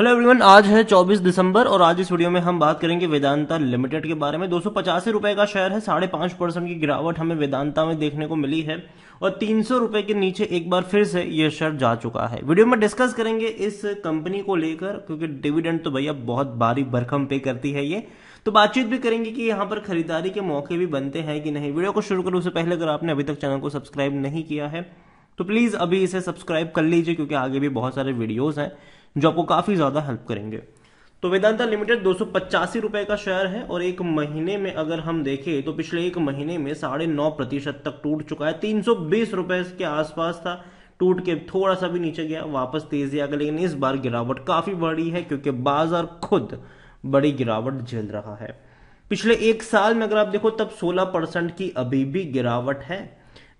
hello everyone आज है 24 दिसंबर और आज इस वीडियो में हम बात करेंगे वेदांता लिमिटेड के बारे में दो सौ रुपए का शेयर है साढ़े पांच परसेंट की गिरावट हमें वेदांता में देखने को मिली है और तीन सौ रुपए के नीचे एक बार फिर से ये शेयर जा चुका है वीडियो में डिस्कस करेंगे इस कंपनी को लेकर क्योंकि डिविडेंड तो भैया बहुत भारी भरखम पे करती है ये तो बातचीत भी करेंगे कि यहाँ पर खरीदारी के मौके भी बनते हैं कि नहीं वीडियो को शुरू करूँ उससे पहले अगर आपने अभी तक चैनल को सब्सक्राइब नहीं किया है तो प्लीज़ अभी इसे सब्सक्राइब कर लीजिए क्योंकि आगे भी बहुत सारे वीडियोज़ हैं जो आपको काफ़ी ज़्यादा हेल्प करेंगे तो वेदांता लिमिटेड दो रुपए का शेयर है और एक महीने में अगर हम देखें तो पिछले एक महीने में साढ़े नौ प्रतिशत तक टूट चुका है तीन रुपए के आसपास था टूट के थोड़ा सा भी नीचे गया वापस तेजी आ गया लेकिन इस बार गिरावट काफी बड़ी है क्योंकि बाजार खुद बड़ी गिरावट झेल रहा है पिछले एक साल में अगर आप देखो तब 16 परसेंट की अभी भी गिरावट है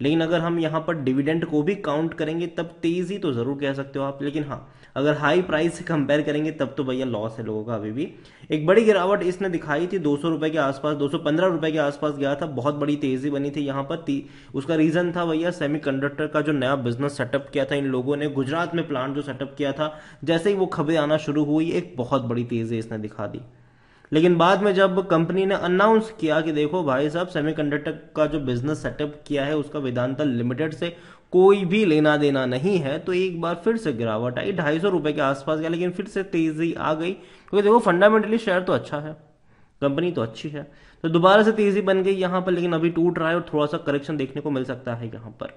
लेकिन अगर हम यहाँ पर डिविडेंड को भी काउंट करेंगे तब तेजी तो जरूर कह सकते हो आप लेकिन हाँ अगर हाई प्राइस से कंपेयर करेंगे तब तो भैया लॉस है लोगों का अभी भी एक बड़ी गिरावट इसने दिखाई थी दो सौ के आसपास दो सौ के आसपास गया था बहुत बड़ी तेजी बनी थी यहाँ पर उसका रीजन था भैया सेमी का जो नया बिजनेस सेटअप किया था इन लोगों ने गुजरात में प्लांट जो सेटअप किया था जैसे ही वो खबरें आना शुरू हुई एक बहुत बड़ी तेजी इसने दिखा दी लेकिन बाद में जब कंपनी ने अनाउंस किया कि देखो भाई साहब सेमीकंडक्टर का जो बिजनेस सेटअप किया है उसका वेदांता लिमिटेड से कोई भी लेना देना नहीं है तो एक बार फिर से गिरावट आई ढाई सौ रुपए के आसपास गया लेकिन फिर से तेजी आ गई क्योंकि देखो फंडामेंटली शेयर तो अच्छा है कंपनी तो अच्छी है तो दोबारा से तेजी बन गई यहां पर लेकिन अभी टूट रहा है और थोड़ा सा करेक्शन देखने को मिल सकता है यहाँ पर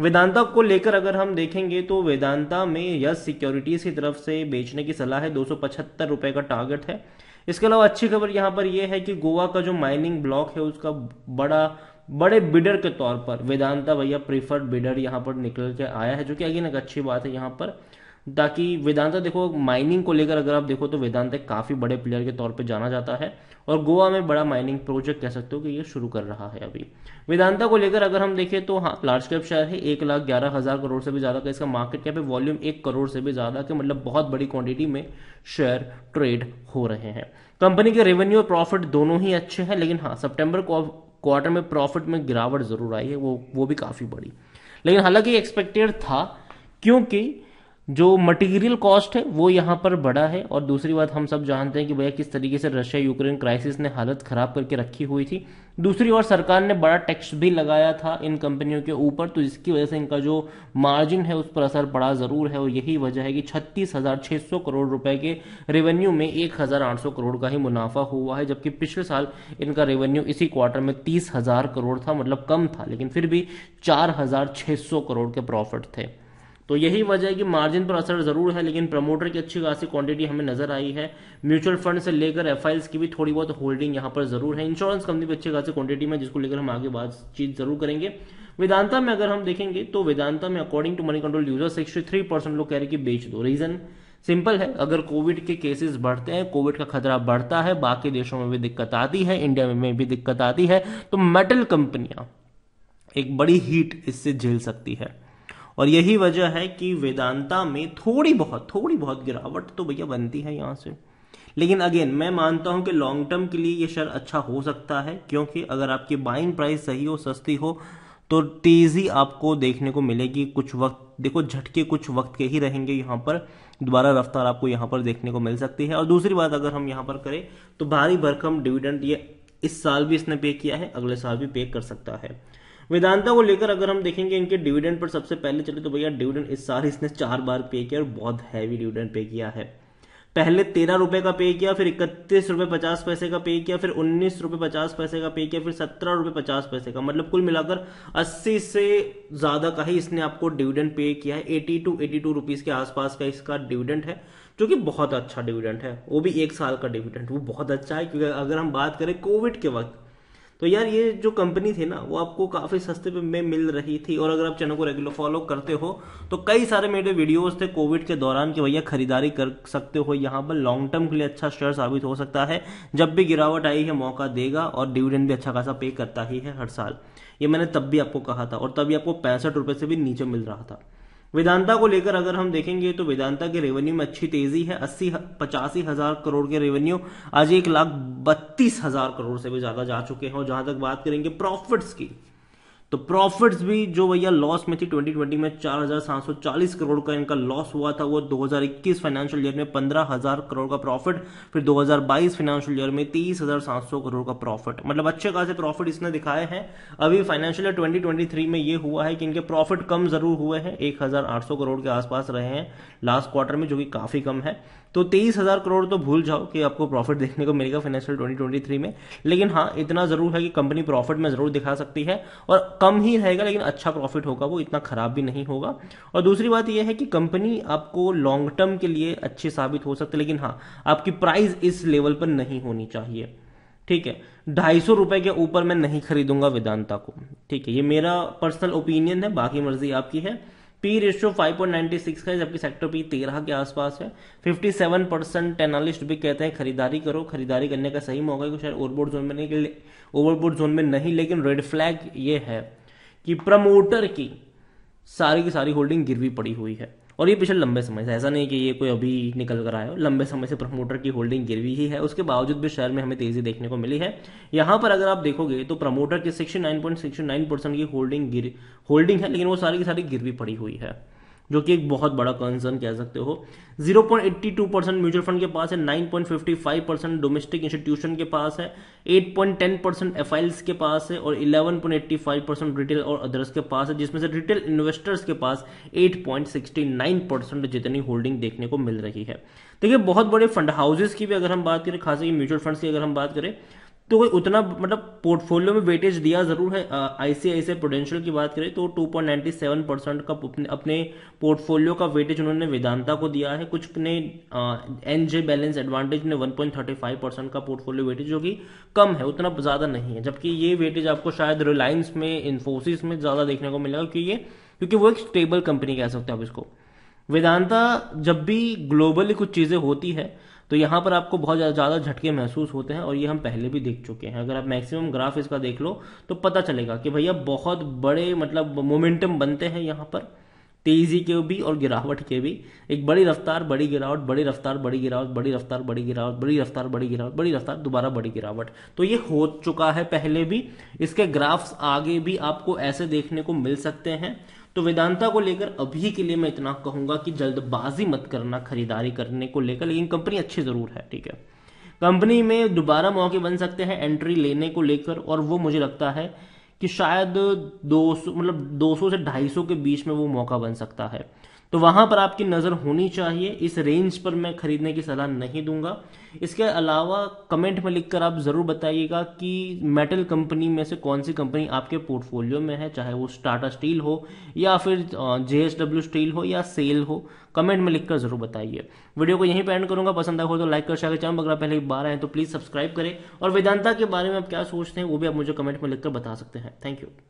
वेदांता को लेकर अगर हम देखेंगे तो वेदांता में यस सिक्योरिटीज की तरफ से बेचने की सलाह है दो रुपए का टारगेट है इसके अलावा अच्छी खबर यहाँ पर यह है कि गोवा का जो माइनिंग ब्लॉक है उसका बड़ा बड़े बिडर के तौर पर वेदांता भैया प्रीफर्ड बिडर यहाँ पर निकल के आया है जो कि अगेन एक अच्छी बात है यहाँ पर ताकि वेदांता देखो माइनिंग को लेकर अगर आप देखो तो वेदांता काफ़ी बड़े प्लेयर के तौर पे जाना जाता है और गोवा में बड़ा माइनिंग प्रोजेक्ट कह सकते हो कि ये शुरू कर रहा है अभी वेदांता को लेकर अगर हम देखें तो हाँ लार्ज कैप शेयर है एक लाख ग्यारह हज़ार करोड़ से भी ज़्यादा का इसका मार्केट कैप है वॉल्यूम एक करोड़ से भी ज़्यादा के मतलब बहुत बड़ी क्वांटिटी में शेयर ट्रेड हो रहे हैं कंपनी के रेवेन्यू और प्रॉफिट दोनों ही अच्छे हैं लेकिन हाँ सेप्टेम्बर को क्वार्टर में प्रॉफिट में गिरावट ज़रूर आई है वो वो भी काफ़ी बड़ी लेकिन हालांकि एक्सपेक्टेड था क्योंकि जो मटेरियल कॉस्ट है वो यहाँ पर बढ़ा है और दूसरी बात हम सब जानते हैं कि भैया किस तरीके से रशिया यूक्रेन क्राइसिस ने हालत ख़राब करके रखी हुई थी दूसरी ओर सरकार ने बड़ा टैक्स भी लगाया था इन कंपनियों के ऊपर तो इसकी वजह से इनका जो मार्जिन है उस पर असर पड़ा ज़रूर है और यही वजह है कि छत्तीस हज़ार छः सौ करोड़ रुपए के रेवेन्यू में एक हज़ार आठ सौ करोड़ का ही मुनाफा हुआ है जबकि पिछले साल इनका रेवेन्यू इसी क्वार्टर में तीस हज़ार करोड़ था मतलब कम था लेकिन फिर भी चार हज़ार छः सौ करोड़ के प्रॉफिट थे तो यही वजह है कि मार्जिन पर असर जरूर है लेकिन प्रमोटर की अच्छी खासी क्वांटिटी हमें नजर आई है म्यूचुअल फंड से लेकर एफ की भी थोड़ी बहुत होल्डिंग यहाँ पर जरूर है इंश्योरेंस कंपनी भी अच्छी खासी क्वांटिटी में जिसको लेकर हम आगे बातचीत जरूर करेंगे वेदांता में अगर हम देखेंगे तो वेदांता में according to Moneycontrol user sixty three percent लोग कह रहे कि बेच दो रीजन सिंपल है अगर कोविड के केसेस बढ़ते हैं कोविड का खतरा बढ़ता है बाकी देशों में भी दिक्कत आती है इंडिया में भी दिक्कत आती है तो मेटल कंपनियां हाँ, एक बड़ी हीट इससे झेल सकती है और यही वजह है कि वेदांता में थोड़ी बहुत थोड़ी बहुत गिरावट तो भैया बनती है यहाँ से लेकिन अगेन मैं मानता हूं कि लॉन्ग टर्म के लिए ये शेयर अच्छा हो सकता है क्योंकि अगर आपकी बाइंग प्राइस सही हो सस्ती हो तो तेज़ी आपको देखने को मिलेगी कुछ वक्त देखो झटके कुछ वक्त के ही रहेंगे यहाँ पर दोबारा रफ्तार आपको यहाँ पर देखने को मिल सकती है और दूसरी बात अगर हम यहाँ पर करें तो भारी भरकम डिविडेंड ये इस साल भी इसने पे किया है अगले साल भी पे कर सकता है वेदांता को लेकर अगर हम देखेंगे इनके डिविडेंड पर सबसे पहले चले तो भैया डिविडेंड इस साल इसने चार बार पे किया और बहुत हैवी डिविडेंड पे किया है पहले तेरह रुपए का पे किया फिर इकतीस रुपए पचास पैसे का पे किया फिर उन्नीस रुपए पचास पैसे का पे किया फिर सत्रह रुपए पचास पैसे का मतलब कुल मिलाकर अस्सी से ज्यादा का ही इसने आपको डिविडेंड पे किया है eighty two eighty two rupees के आसपास का इसका डिविडेंड है जो कि बहुत अच्छा डिविडेंड है वो भी एक साल का डिविडेंड वो बहुत अच्छा है क्योंकि अगर हम बात करें कोविड के वक्त तो यार ये जो कंपनी थी ना वो आपको काफ़ी सस्ते पे में मिल रही थी और अगर आप चैनल को रेगुलर फॉलो करते हो तो कई सारे मेरे वीडियोस थे कोविड के दौरान कि भैया खरीदारी कर सकते हो यहाँ पर लॉन्ग टर्म के लिए अच्छा शेयर साबित हो सकता है जब भी गिरावट आई है मौका देगा और डिविडेंड भी अच्छा खासा पे करता ही है हर साल ये मैंने तब भी आपको कहा था और तभी आपको पैंसठ रुपये से भी नीचे मिल रहा था वेदांता को लेकर अगर हम देखेंगे तो वेदांता के रेवेन्यू में अच्छी तेजी है अस्सी पचासी हजार करोड़ के रेवेन्यू आज एक लाख बत्तीस हजार करोड़ से भी ज्यादा जा चुके हैं और जहां तक बात करेंगे प्रॉफिट्स की तो प्रॉफिट्स भी जो भैया लॉस में थी 2020 में 4,740 करोड़ का इनका लॉस हुआ था वो 2021 फाइनेंशियल ईयर में 15,000 करोड़ का प्रॉफिट फिर 2022 फाइनेंशियल ईयर में 30,700 करोड़ का प्रॉफिट मतलब अच्छे खासे प्रॉफिट इसने दिखाए हैं अभी फाइनेंशियल ईयर 2023 में ये हुआ है कि इनके प्रॉफिट कम जरूर हुए हैं एक करोड़ के आसपास रहे हैं लास्ट क्वार्टर में जो कि काफ़ी कम है तो तेईस हज़ार करोड़ तो भूल जाओ कि आपको प्रॉफिट देखने को मिलेगा फाइनेंशियल 2023 में लेकिन हाँ इतना ज़रूर है कि कंपनी प्रॉफिट में ज़रूर दिखा सकती है और कम ही रहेगा लेकिन अच्छा प्रॉफिट होगा वो इतना ख़राब भी नहीं होगा और दूसरी बात यह है कि कंपनी आपको लॉन्ग टर्म के लिए अच्छी साबित हो सकती है लेकिन हाँ आपकी प्राइस इस लेवल पर नहीं होनी चाहिए ठीक है ढाई सौ रुपये के ऊपर मैं नहीं खरीदूंगा वेदांता को ठीक है ये मेरा पर्सनल ओपिनियन है बाकी मर्जी आपकी है पी रेशियो 5.96 का है जबकि सेक्टर पी 13 के आसपास है 57 परसेंट एनालिस्ट भी कहते हैं खरीदारी करो खरीदारी करने का सही मौका है शायद ओवरबोर्ड जोन में नहीं ओवरबोर्ड जोन में नहीं लेकिन रेड फ्लैग ये है कि प्रमोटर की सारी की सारी होल्डिंग गिरवी पड़ी हुई है और ये पिछले लंबे समय से ऐसा नहीं कि ये कोई अभी निकल कर आया हो लंबे समय से प्रमोटर की होल्डिंग गिरवी ही है उसके बावजूद भी शेयर में हमें तेजी देखने को मिली है यहाँ पर अगर आप देखोगे तो प्रमोटर की सिक्सटी की होल्डिंग गिर होल्डिंग है लेकिन वो सारी की सारी गिरवी पड़ी हुई है जो कि एक बहुत बड़ा कंसर्न कह सकते हो 0.82 परसेंट म्यूचुअल फंड के पास है 9.55 परसेंट डोमेस्टिक इंस्टीट्यूशन के पास है 8.10 परसेंट एफ के पास है और 11.85 परसेंट रिटेल और अदर्स के पास है जिसमें से रिटेल इन्वेस्टर्स के पास 8.69 परसेंट जितनी होल्डिंग देखने को मिल रही है देखिए बहुत बड़े फंड हाउसेज की भी अगर हम बात करें खासकर म्यूचुअल फंड की अगर हम बात करें तो कोई उतना मतलब पोर्टफोलियो में वेटेज दिया जरूर है आईसीआईसीआई प्रोडेंशियल की बात करें तो 2.97 परसेंट का अपने पोर्टफोलियो का वेटेज उन्होंने वेदांता को दिया है कुछ ने एन जे बैलेंस एडवांटेज ने 1.35 परसेंट का पोर्टफोलियो वेटेज जो कि कम है उतना ज़्यादा नहीं है जबकि ये वेटेज आपको शायद रिलायंस में इन्फोसिस में ज़्यादा देखने को मिलेगा क्योंकि ये क्योंकि वो एक स्टेबल कंपनी कह सकते हैं आप इसको वेदांता जब भी ग्लोबली कुछ चीज़ें होती है तो यहाँ पर आपको बहुत ज़्यादा झटके महसूस होते हैं और ये हम पहले भी देख चुके हैं अगर आप मैक्सिमम ग्राफ इसका देख लो तो पता चलेगा कि भैया बहुत बड़े मतलब मोमेंटम बनते हैं यहाँ पर तेजी के भी और गिरावट के भी एक बड़ी रफ्तार बड़ी गिरावट बड़ी रफ्तार बड़ी गिरावट बड़ी रफ्तार बड़ी गिरावट बड़ी रफ्तार बड़ी गिरावट बड़ी रफ्तार दोबारा बड़ी गिरावट तो ये हो चुका है पहले भी इसके ग्राफ्स आगे भी आपको ऐसे देखने को मिल सकते हैं तो वेदांता को लेकर अभी के लिए मैं इतना कहूंगा कि जल्दबाजी मत करना खरीदारी करने को लेकर लेकिन कंपनी अच्छी ज़रूर है ठीक है कंपनी में दोबारा मौके बन सकते हैं एंट्री लेने को लेकर और वो मुझे लगता है कि शायद 200 मतलब 200 से 250 के बीच में वो मौका बन सकता है तो वहां पर आपकी नज़र होनी चाहिए इस रेंज पर मैं खरीदने की सलाह नहीं दूंगा इसके अलावा कमेंट में लिखकर आप ज़रूर बताइएगा कि मेटल कंपनी में से कौन सी कंपनी आपके पोर्टफोलियो में है चाहे वो टाटा स्टील हो या फिर जे स्टील हो या सेल हो कमेंट में लिखकर ज़रूर बताइए वीडियो को यहीं पर एंड करूंगा पसंद आए हो तो लाइक कर शेयर चैनल अगर पहले बार आए तो प्लीज़ सब्सक्राइब करें और वेदांता के बारे में आप क्या सोचते हैं वो भी आप मुझे कमेंट में लिखकर बता सकते हैं थैंक यू